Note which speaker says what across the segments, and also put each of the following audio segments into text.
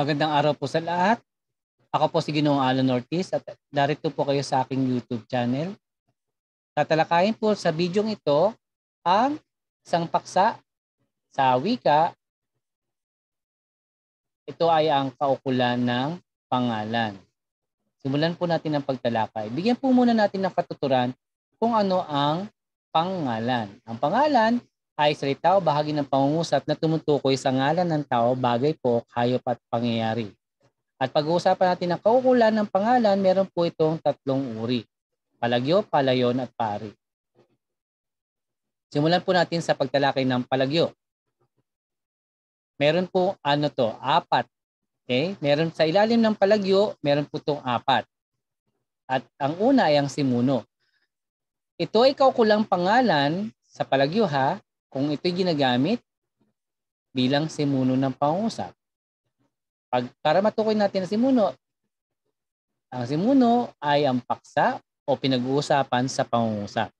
Speaker 1: Magandang araw po sa lahat. Ako po si Ginoong Alan Ortiz at narito po kayo sa aking YouTube channel. Tatalakayin po sa bidyong ito ang isang paksa sa wika. Ito ay ang kaukulan ng pangalan. Simulan po natin ang pagtalakay. Bigyan po muna natin ng katuturan kung ano ang pangalan. Ang pangalan ay salita o bahagi ng pangungusap na tumutukoy sa ngalan ng tao, bagay po, hayop at pangyayari. At pag-uusapan natin ang kaukulan ng pangalan, meron po itong tatlong uri. Palagyo, palayon at pari. Simulan po natin sa pagtalakay ng palagyo. Meron po ano to, apat. Okay? Meron sa ilalim ng palagyo, meron po itong apat. At ang una ay ang simuno. Ito ay kaukulang pangalan sa palagyo ha, kung ito'y ginagamit bilang simuno ng pangusap. Pag, para matukoy natin ang simuno, ang simuno ay ang paksa o pinag-uusapan sa pangungusap.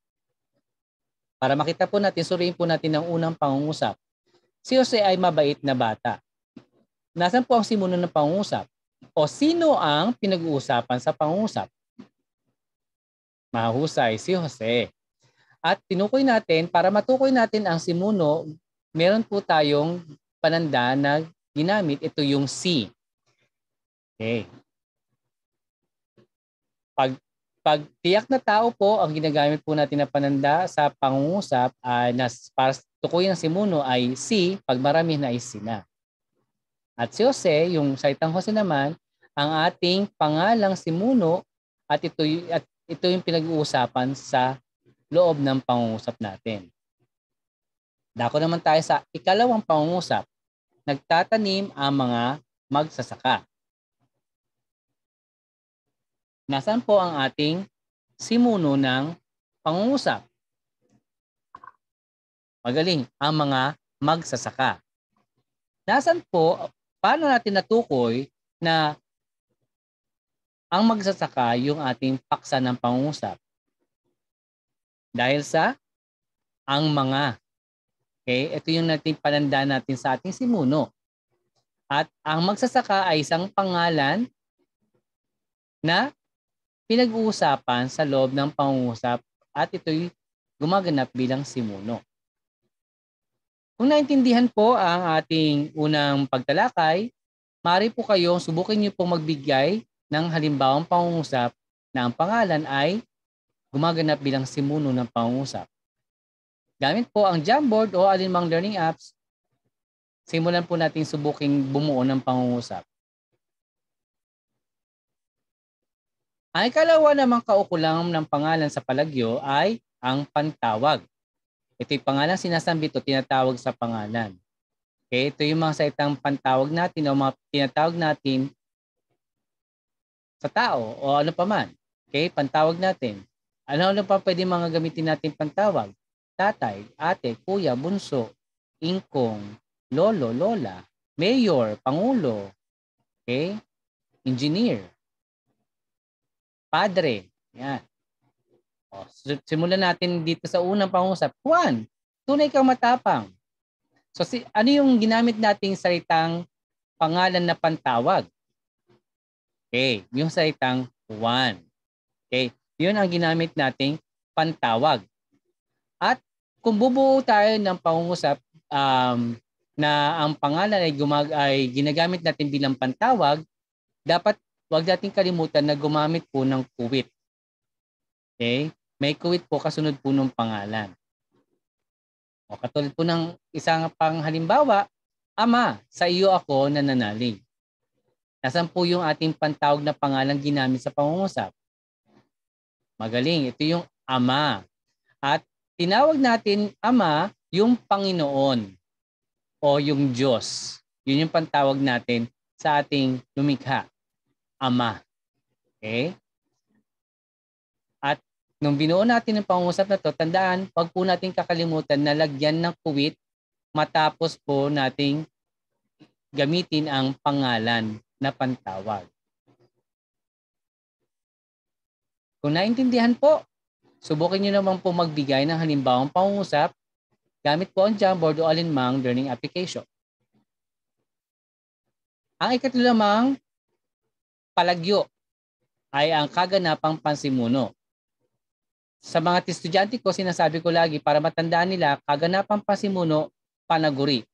Speaker 1: Para makita po natin, suriin po natin ang unang pangungusap. Si Jose ay mabait na bata. Nasaan po ang simuno ng pangungusap? O sino ang pinag-uusapan sa pangungusap? Mahusay si Jose. At tinukoy natin, para matukoy natin ang simuno, meron po tayong pananda na ginamit. Ito yung C. Okay. Pag, pag tiyak na tao po, ang ginagamit po natin na pananda sa pangungusap uh, na para tukoy ng simuno ay C, pag marami na ay C na. At si Jose, yung saitang Jose naman, ang ating pangalang simuno at ito, at ito yung pinag-uusapan sa loob ng pangungusap natin. Dako naman tayo sa ikalawang pangungusap, nagtatanim ang mga magsasaka. Nasaan po ang ating simuno ng pangungusap? Magaling, ang mga magsasaka. Nasaan po, paano natin natukoy na ang magsasaka yung ating paksa ng pangungusap? Dahil sa ang mga. Okay? Ito yung natin pananda natin sa ating simuno. At ang magsasaka ay isang pangalan na pinag-uusapan sa loob ng pangungusap at ito'y gumaganap bilang simuno. Kung naintindihan po ang ating unang pagtalakay, maaari po kayong subukin niyo pong magbigay ng halimbawang pangungusap na ang pangalan ay gumaganap bilang simuno ng pangungusap. Gamit po ang Jamboard o alinmang learning apps, simulan po natin subuking bumuo ng pangungusap. Ang ikalawa namang kaukulang ng pangalan sa palagyo ay ang pantawag. Ito yung pangalan sinasambit o tinatawag sa pangalan. Okay, ito yung mga saitang pantawag natin o mga tinatawag natin sa tao o ano pa man. Okay, pantawag natin. Ano-ano pa pwede mga gamitin natin pantawag? Tatay, ate, kuya, bunso, ingkong, lolo, lola, mayor, pangulo, okay? Engineer, padre, yan. O, simulan natin dito sa unang pangusap. Juan, tunay kang matapang. So si, ano yung ginamit nating salitang pangalan na pantawag? Okay, yung salitang Juan. Okay, yun ang ginamit nating pantawag. At kung bubuo tayo ng pangungusap um, na ang pangalan ay, gumag ay ginagamit natin bilang pantawag, dapat huwag nating kalimutan na gumamit po ng kuwit. Okay? May kuwit po kasunod po ng pangalan. O katulad po ng isang panghalimbawa, Ama, sa iyo ako nananalig. Nasaan po yung ating pantawag na pangalan ginamit sa pangungusap? Magaling. Ito yung ama. At tinawag natin ama yung Panginoon o yung Diyos. Yun yung pantawag natin sa ating lumikha. Ama. Okay? At nung binuo natin ang pangungusap na to, tandaan, wag po natin kakalimutan na lagyan ng kuwit matapos po nating gamitin ang pangalan na pantawag. Kung naintindihan po, subukin nyo naman po magbigay ng halimbawang pangungusap gamit po ang Jamboard o alinmang learning application. Ang ikatlo namang palagyo ay ang kaganapang pansimuno. Sa mga estudyante ko, sinasabi ko lagi para matandaan nila, kaganapang pansimuno, panaguri.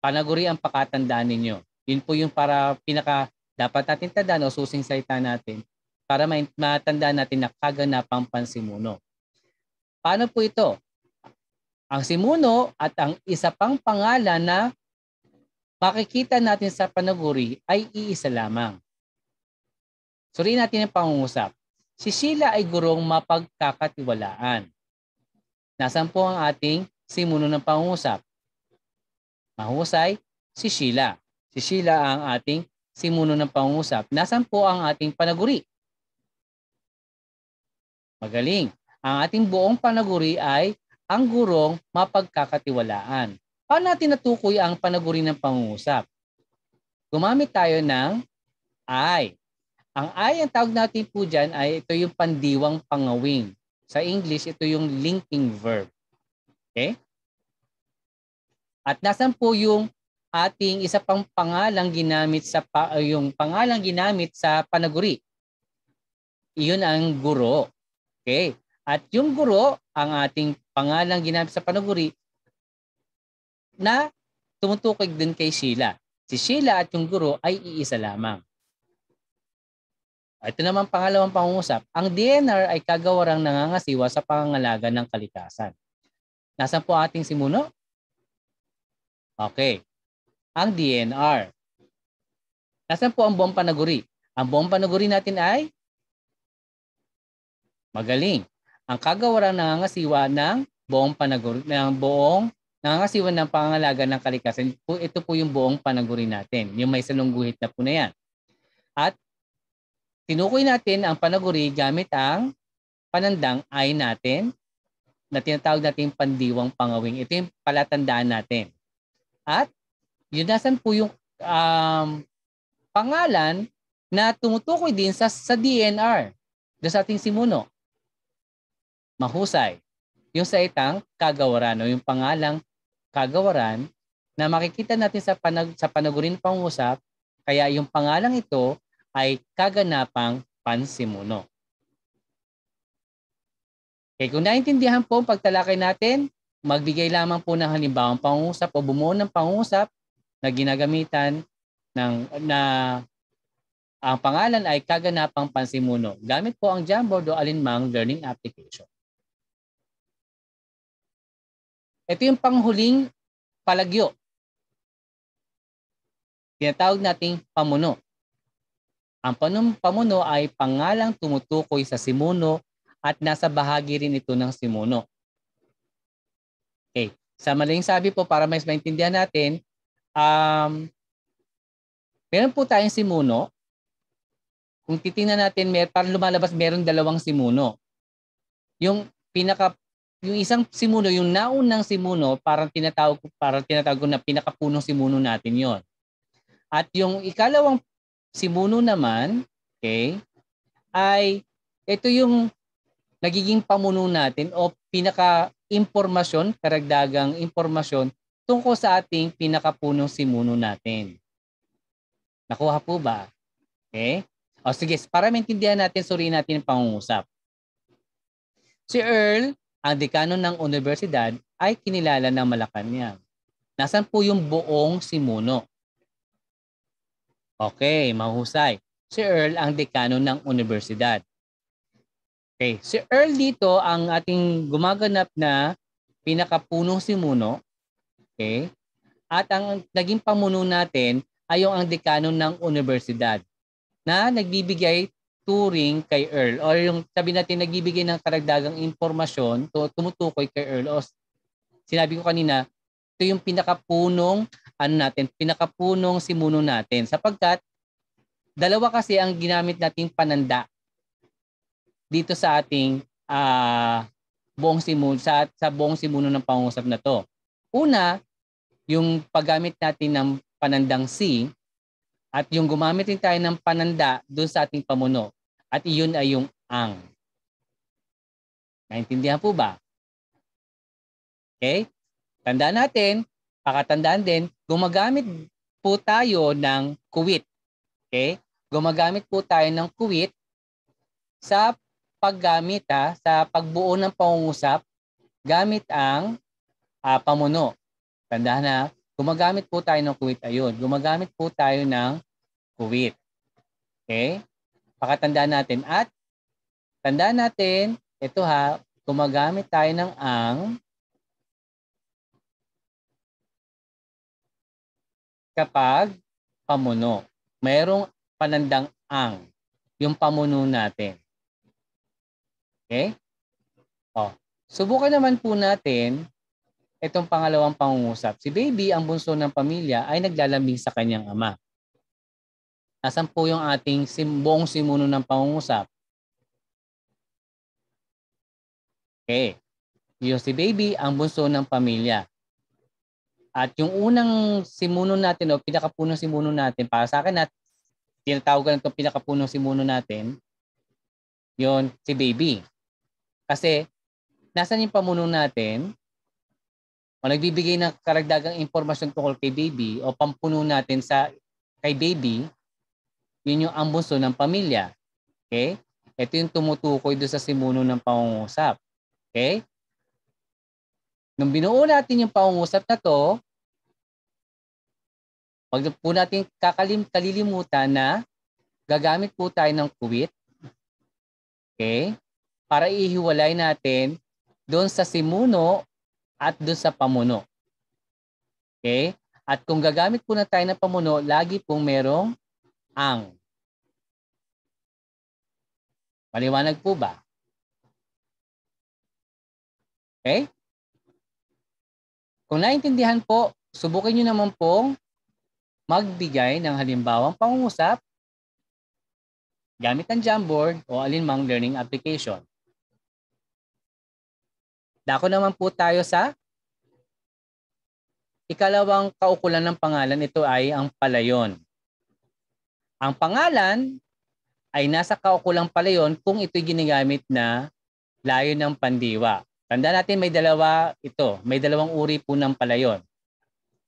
Speaker 1: Panaguri ang pakatandaan ninyo. Yun po yung para pinaka dapat natin tandaan o susing salita natin para matandaan natin na kaganapang pansimuno. Paano po ito? Ang simuno at ang isa pang pangalan na makikita natin sa panaguri ay iisa lamang. Suriin natin ang pangungusap. Si Sheila ay gurong mapagkakatiwalaan. Nasaan po ang ating simuno ng pangungusap? Mahusay, si Sheila. Si Sheila ang ating simuno ng pangungusap. Nasaan po ang ating panaguri? Magaling. Ang ating buong panaguri ay ang gurong mapagkakatiwalaan. Paano natin natukoy ang panaguri ng pangungusap? Gumamit tayo ng I. Ang I, ang tawag natin po dyan ay ito yung pandiwang pangawing. Sa English, ito yung linking verb. Okay? At nasan po yung ating isa pang pangalang ginamit sa pa, yung pangalang ginamit sa panaguri? Iyon ang guro. Okay. At yung guro, ang ating pangalang ginamit sa panaguri, na tumutukoy din kay Sheila. Si Sheila at yung guro ay iisa lamang. Ito naman pangalawang pangungusap. Ang DNR ay kagawarang nangangasiwa sa pangangalaga ng kalikasan. Nasaan po ating simuno? Okay. Ang DNR. Nasaan po ang buong panaguri? Ang buong panaguri natin ay magaling. Ang kagawaran nangangasiwa ng buong panaguri ng buong nangangasiwa ng pangangalaga ng kalikasan. Ito po yung buong panaguri natin. Yung may salungguhit na po na yan. At tinukoy natin ang panaguri gamit ang panandang ay natin na tinatawag natin pandiwang pangawing. Ito yung palatandaan natin. At yun nasan po yung um, pangalan na tumutukoy din sa, sa DNR, sa ating simuno mahusay. Yung sa itang kagawaran o yung pangalang kagawaran na makikita natin sa, panag sa panagurin pangusap, kaya yung pangalang ito ay kaganapang pansimuno. Okay, kung naintindihan po ang pagtalakay natin, magbigay lamang po ng halimbawa halimbawang pangusap o bumuo ng pangusap na ginagamitan ng na ang pangalan ay kaganapang pansimuno. Gamit po ang Jamboard o alinmang learning application.
Speaker 2: Ito yung panghuling palagyo.
Speaker 1: Tinatawag nating pamuno. Ang panum, pamuno ay pangalang tumutukoy sa simuno at nasa bahagi rin ito ng simuno. Okay. Sa maling sabi po, para mas maintindihan natin, um, meron po tayong simuno. Kung titingnan natin, mer, parang lumalabas meron dalawang simuno. Yung pinaka yung isang simuno, yung naunang simuno, parang tinatawag ko, parang tinatawag na pinakapunong simuno natin yon. At yung ikalawang simuno naman, okay, ay ito yung nagiging pamuno natin o pinaka-impormasyon, karagdagang impormasyon tungkol sa ating pinakapunong simuno natin. Nakuha po ba? Okay? O sige, para maintindihan natin, suriin natin ang pangungusap. Si Earl, ang dekano ng universidad ay kinilala ng Malacanang. Nasaan po yung buong simuno? Okay, mahusay. Si Earl ang dekano ng universidad. Okay, si Earl dito ang ating gumaganap na pinakapunong simuno. Okay? At ang naging pamuno natin ay yung ang dekano ng universidad na nagbibigay turing kay Earl o yung sabi natin nagbibigay ng karagdagang impormasyon to tumutukoy kay Earl o sinabi ko kanina ito yung pinakapunong ano natin pinakapunong simuno natin sapagkat dalawa kasi ang ginamit nating pananda dito sa ating uh, buong simuno sa, sa buong simuno ng pangungusap na to una yung paggamit natin ng panandang C at yung gumamit din tayo ng pananda doon sa ating pamuno. At iyon ay yung ang. Naintindihan po ba? Okay? Tandaan natin, pakatandaan din, gumagamit po tayo ng kuwit. Okay? Gumagamit po tayo ng kuwit sa paggamit ha, sa pagbuo ng pangungusap gamit ang uh, pamuno. Tandaan na, gumagamit po tayo ng kuwit ayon. Gumagamit po tayo ng kuwit. Okay? pakatandaan natin. At tandaan natin, ito ha, gumagamit tayo ng ang kapag pamuno. Mayroong panandang ang, yung pamuno natin. Okay? O, oh, subukan naman po natin itong pangalawang pangungusap. Si baby, ang bunso ng pamilya, ay naglalambing sa kanyang ama. Nasaan po yung ating sim buong simuno ng pangungusap? Okay. Yung si baby ang bunso ng pamilya. At yung unang simuno natin o pinakapunong simuno natin para sa akin at tinatawag na lang itong pinakapunong simuno natin, yon si baby. Kasi nasan yung pamuno natin o nagbibigay ng karagdagang impormasyon tungkol kay baby o pampuno natin sa kay baby yun yung ang ng pamilya. Okay? Ito yung tumutukoy doon sa simuno ng pangungusap. Okay? Nung binuo natin yung pangungusap na to, wag na po natin kakalim, kalilimutan na gagamit po tayo ng kuwit. Okay? Para ihiwalay natin doon sa simuno at doon sa pamuno. Okay? At kung gagamit po na tayo ng pamuno, lagi pong merong ang.
Speaker 2: Maliwanag po ba? Okay?
Speaker 1: Kung naintindihan po, subukin nyo naman pong magbigay ng halimbawang pangungusap gamit ang Jamboard o alinmang learning application. Dako naman po tayo sa ikalawang kaukulan ng pangalan. Ito ay ang palayon. Ang pangalan ay nasa kaukulang pala yon kung ito'y ginagamit na layon ng pandiwa. Tanda natin may dalawa ito, may dalawang uri po ng palayon.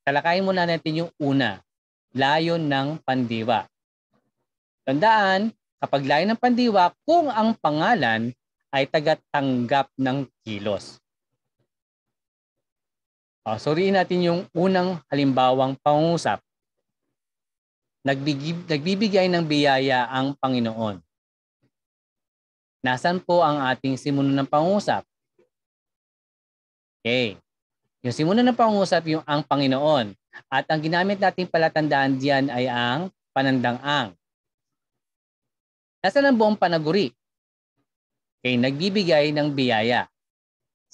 Speaker 1: Talakayin muna natin yung una, layon ng pandiwa. Tandaan, kapag layon ng pandiwa, kung ang pangalan ay taga-tanggap ng kilos. Oh, suriin natin yung unang halimbawang pangungusap nagbigib, nagbibigay ng biyaya ang Panginoon. Nasaan po ang ating simuno ng pangusap? Okay. Yung simuno ng pangusap yung ang Panginoon. At ang ginamit nating palatandaan diyan ay ang panandang ang. Nasaan ang buong panaguri? Okay, nagbibigay ng biyaya.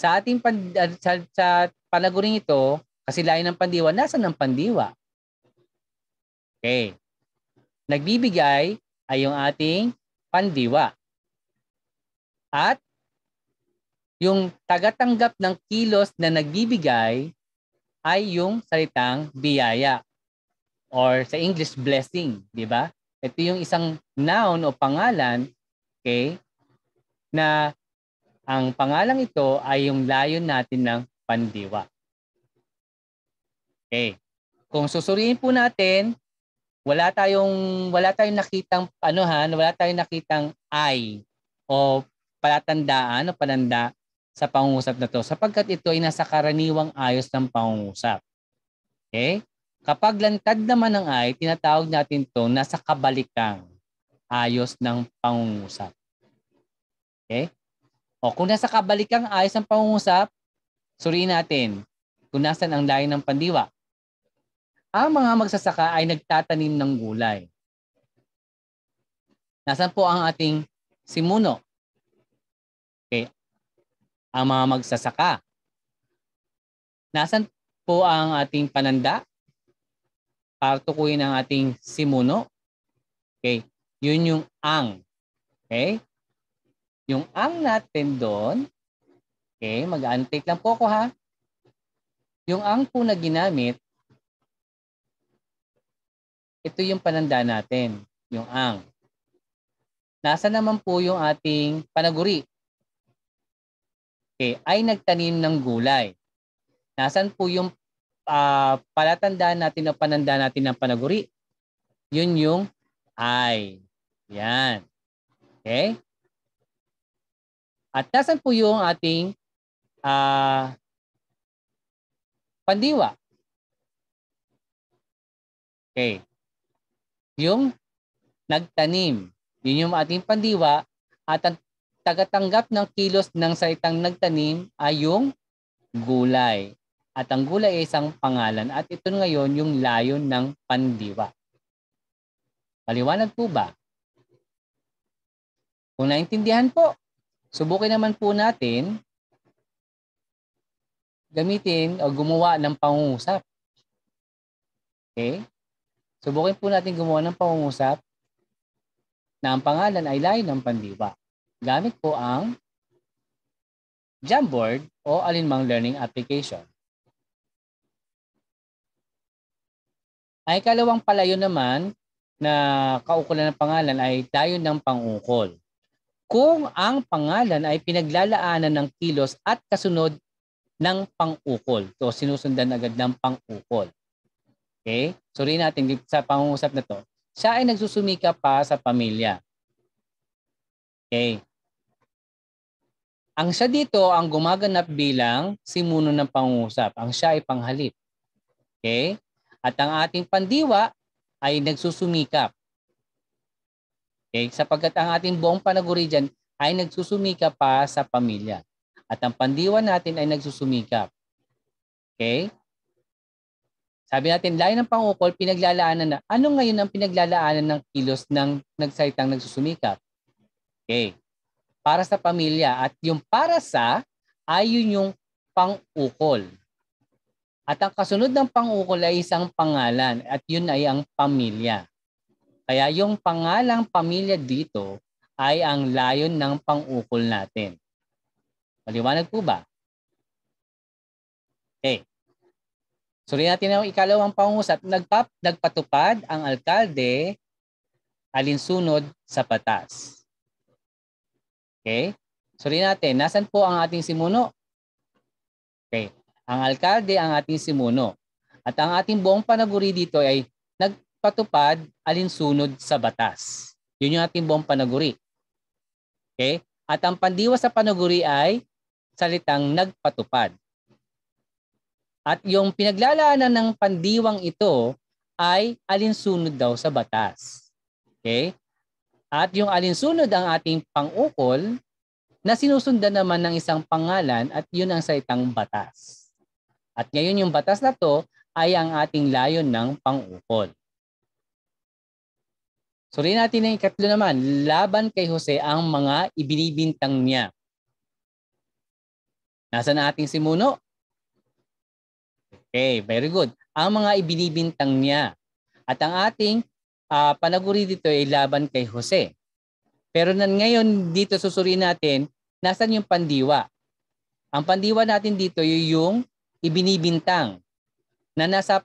Speaker 1: Sa ating pan, sa, sa panaguring ito, kasi layo ng pandiwa, nasaan ang pandiwa? Okay. Nagbibigay ay yung ating pandiwa. At yung tagatanggap ng kilos na nagbibigay ay yung salitang biyaya or sa English blessing, di ba? Ito yung isang noun o pangalan, okay, na ang pangalang ito ay yung layon natin ng pandiwa. Okay. Kung susuriin po natin, wala tayong wala tayong nakitang ano ha, wala tayong nakitang ay o palatandaan o pananda sa pangungusap na to sapagkat ito ay nasa karaniwang ayos ng pangungusap. Okay? Kapag lantad naman ng ay, tinatawag natin to nasa kabalikang ayos ng pangungusap. Okay? O kung nasa kabalikang ayos ng pangungusap, suriin natin kung nasan ang layo ng pandiwa. Ang mga magsasaka ay nagtatanim ng gulay. Nasaan po ang ating simuno? Okay. Ang mga magsasaka. Nasaan po ang ating pananda? Para tukuyin ang ating simuno. Okay. Yun yung ang. Okay? Yung ang natin doon, okay, mag-annotate lang po ako ha. Yung ang po na ginamit ito yung pananda natin, yung ang. Nasa naman po yung ating panaguri? Okay, ay nagtanim ng gulay. Nasaan po yung uh, palatandaan natin o pananda natin ng panaguri? Yun yung ay. Yan. Okay? At nasaan po yung ating uh, pandiwa? Okay yung nagtanim. Yun yung ating pandiwa at ang tagatanggap ng kilos ng salitang nagtanim ay yung gulay. At ang gulay ay isang pangalan at ito ngayon yung layon ng pandiwa. Paliwanag po ba? Kung naintindihan po, subukin naman po natin gamitin o gumawa ng pangungusap. Okay? Subukin po natin gumawa ng pangungusap na ang pangalan ay layo ng pandiwa. Gamit po ang Jamboard o alinmang learning application. Ang ikalawang palayo naman na kaukulan ng pangalan ay tayo ng pangungkol. Kung ang pangalan ay pinaglalaanan ng kilos at kasunod ng pangukol. So sinusundan agad ng pangukol. Okay? Suriin natin sa pangungusap na to. Siya ay nagsusumika pa sa pamilya. Okay. Ang siya dito ang gumaganap bilang simuno ng pangungusap. Ang siya ay panghalip. Okay? At ang ating pandiwa ay nagsusumikap. Okay? Sapagkat ang ating buong panaguri dyan ay nagsusumika pa sa pamilya. At ang pandiwa natin ay nagsusumikap. Okay? Sabi natin, layo ng pangukol, pinaglalaanan na. Ano ngayon ang pinaglalaanan ng kilos ng nagsalitang nagsusumikap? Okay. Para sa pamilya. At yung para sa ay yun yung pangukol. At ang kasunod ng pangukol ay isang pangalan at yun ay ang pamilya. Kaya yung pangalang pamilya dito ay ang layon ng pangukol natin. Maliwanag po ba? Okay. Suriin natin ang ikalawang pangusap. Nagpap, nagpatupad ang alkalde alinsunod sa patas. Okay? Suriin natin, Nasaan po ang ating simuno? Okay. Ang alkalde ang ating simuno. At ang ating buong panaguri dito ay nagpatupad alinsunod sa batas. Yun yung ating buong panaguri. Okay? At ang pandiwa sa panaguri ay salitang nagpatupad. At yung pinaglalaanan ng pandiwang ito ay alinsunod daw sa batas. Okay? At yung alinsunod ang ating pangukol na sinusundan naman ng isang pangalan at yun ang saitang batas. At ngayon yung batas na to ay ang ating layon ng pangukol. Suriin natin ang ikatlo naman, laban kay Jose ang mga ibinibintang niya. Nasaan na ating simuno? Okay, very good. Ang mga ibinibintang niya. At ang ating uh, panaguri dito ay laban kay Jose. Pero nan ngayon dito susuriin natin, nasan yung pandiwa? Ang pandiwa natin dito yung ibinibintang na nasa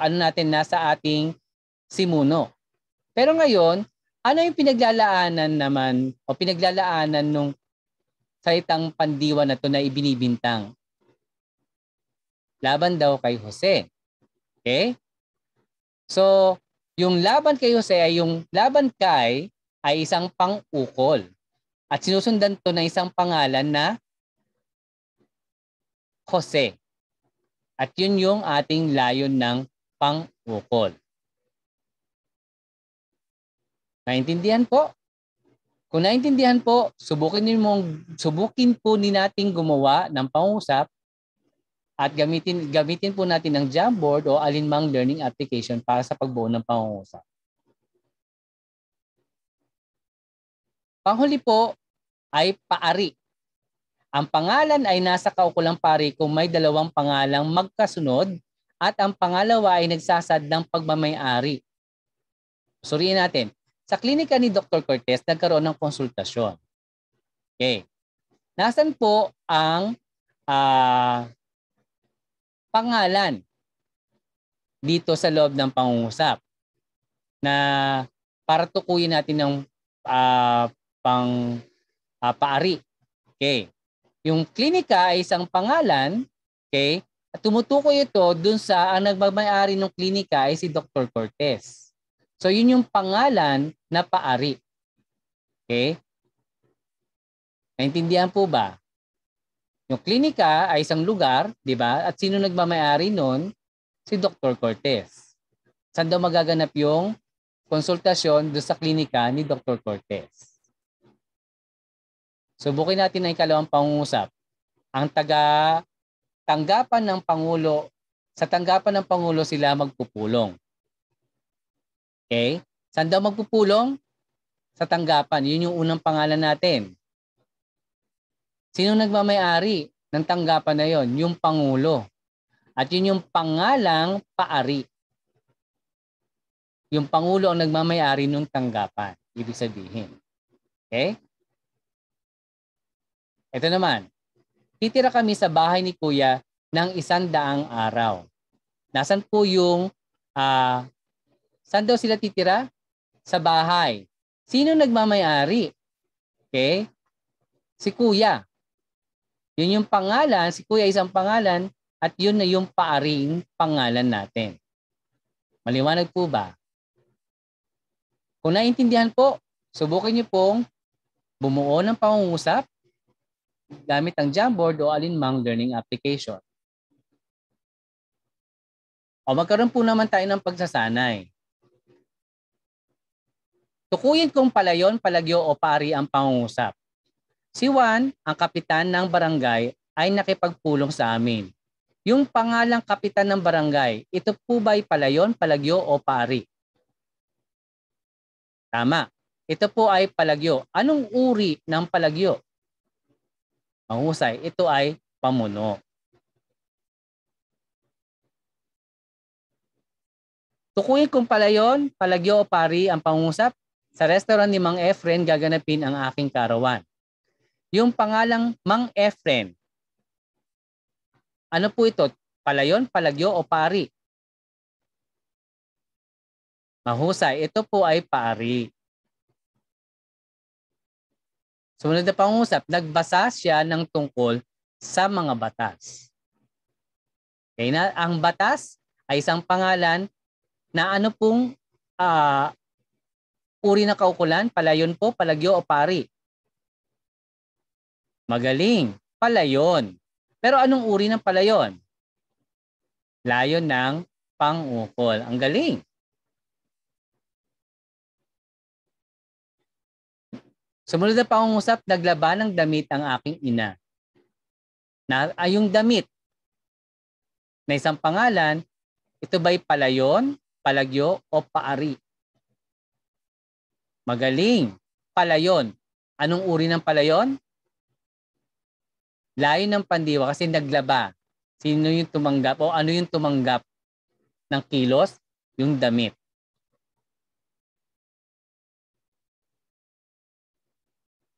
Speaker 1: ano natin nasa ating simuno. Pero ngayon, ano yung pinaglalaanan naman o pinaglalaanan nung salitang pandiwa na to na ibinibintang? Laban daw kay Jose. Okay? So, yung laban kay Jose ay yung laban kay ay isang pang-ukol. At sinusundan to ng isang pangalan na Jose. At yun yung ating layon ng pang-ukol. Naintindihan po? Kung naintindihan po, subukin, mong, subukin po ni nating gumawa ng pangusap at gamitin gamitin po natin ang Jamboard o alinmang learning application para sa pagbuo ng pangungusap. Panghuli po ay paari. Ang pangalan ay nasa kaukulang pari kung may dalawang pangalang magkasunod at ang pangalawa ay nagsasad ng pagmamayari. Suriin natin. Sa klinika ni Dr. Cortez, nagkaroon ng konsultasyon. Okay. Nasaan po ang uh, pangalan dito sa loob ng pangungusap na para tukuyin natin ng uh, pang uh, paari. Okay. Yung klinika ay isang pangalan, okay? At tumutukoy ito dun sa ang nagmamay-ari ng klinika ay si Dr. Cortez. So yun yung pangalan na paari. Okay? Naintindihan po ba? Yung klinika ay isang lugar, di ba? At sino nagmamayari noon? Si Dr. Cortez. Saan daw magaganap yung konsultasyon do sa klinika ni Dr. Cortez? Subukin natin ang ikalawang pangungusap. Ang taga tanggapan ng Pangulo, sa tanggapan ng Pangulo sila magpupulong. Okay? Saan daw magpupulong? Sa tanggapan. Yun yung unang pangalan natin. Sino nagmamayari ng tanggapan na yon? Yung Pangulo. At yun yung pangalang paari. Yung Pangulo ang nagmamayari ng tanggapan. Ibig sabihin. Okay? Ito naman. Titira kami sa bahay ni Kuya ng isang daang araw. Nasaan po yung, uh, saan daw sila titira? Sa bahay. Sino nagmamayari? Okay? Si Kuya. Yun yung pangalan, si Kuya isang pangalan, at yun na yung paaring pangalan natin. Maliwanag po ba? Kung naiintindihan po, subukan niyo pong bumuo ng pangungusap gamit ang Jamboard o alinmang learning application. O magkaroon po naman tayo ng pagsasanay. Tukuyin kung palayon, palagyo o pari ang pangungusap. Si Juan, ang kapitan ng barangay, ay nakipagpulong sa amin. Yung pangalang kapitan ng barangay, ito po ba'y palayon, palagyo o pari? Tama. Ito po ay palagyo. Anong uri ng palagyo? Mahusay. Ito ay pamuno. Tukuyin kung palayon, palagyo o pari ang pangusap. Sa restaurant ni Mang Efren gaganapin ang aking karawan. Yung pangalang Mang Efren.
Speaker 2: Ano po ito? Palayon, palagyo o pari?
Speaker 1: Mahusay. Ito po ay pari. Sumunod na pangusap, nagbasa siya ng tungkol sa mga batas. Okay, na, ang batas ay isang pangalan na ano pong uh, uri na kaukulan, palayon po, palagyo o pari. Magaling. Palayon. Pero anong uri ng palayon? Layon ng pangukol. Ang galing. Sumunod na pangungusap, naglaba ng damit ang aking ina. Na, ay yung damit na isang pangalan, ito ba'y palayon, palagyo o paari? Magaling. Palayon. Anong uri ng palayon? Layo ng pandiwa kasi naglaba. Sino yung tumanggap o ano yung tumanggap ng kilos? Yung damit.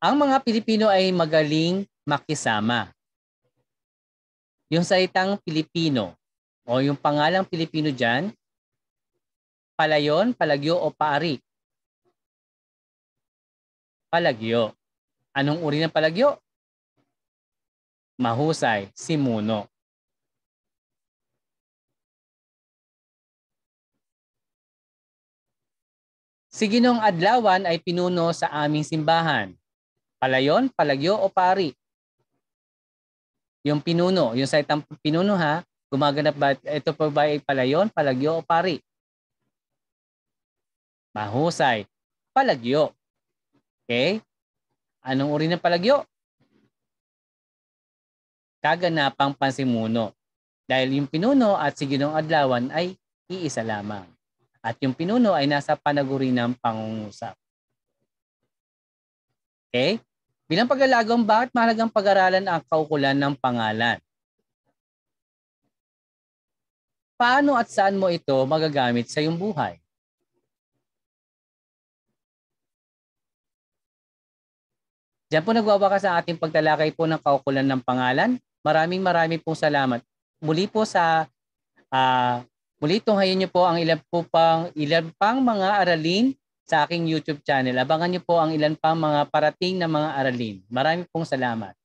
Speaker 1: Ang mga Pilipino ay magaling makisama. Yung salitang Pilipino o yung pangalang Pilipino dyan, palayon, palagyo o paari. Palagyo.
Speaker 2: Anong uri ng palagyo? Mahusay si Muno.
Speaker 1: Si Ginong Adlawan ay pinuno sa aming simbahan. Palayon, palagyo o pari. Yung pinuno, yung sa pinuno ha, gumaganap ba, ito pa ba ay palayon, palagyo o pari? Mahusay, palagyo. Okay? Anong uri ng palagyo? kaganapang pansimuno dahil yung pinuno at si Ginong Adlawan ay iisa lamang. At yung pinuno ay nasa panaguri ng pangungusap. Okay? Bilang paglalagong, bakit mahalagang pag-aralan ang kaukulan ng pangalan? Paano at saan mo ito magagamit sa iyong buhay? Diyan po nagwabaka sa ating pagtalakay po ng kaukulan ng pangalan Maraming maraming pong salamat. Muli po sa uh, muli tunghayin niyo po ang ilan po pang ilan pang mga aralin sa aking YouTube channel. Abangan niyo po ang ilan pang mga parating na mga aralin. Maraming pong salamat.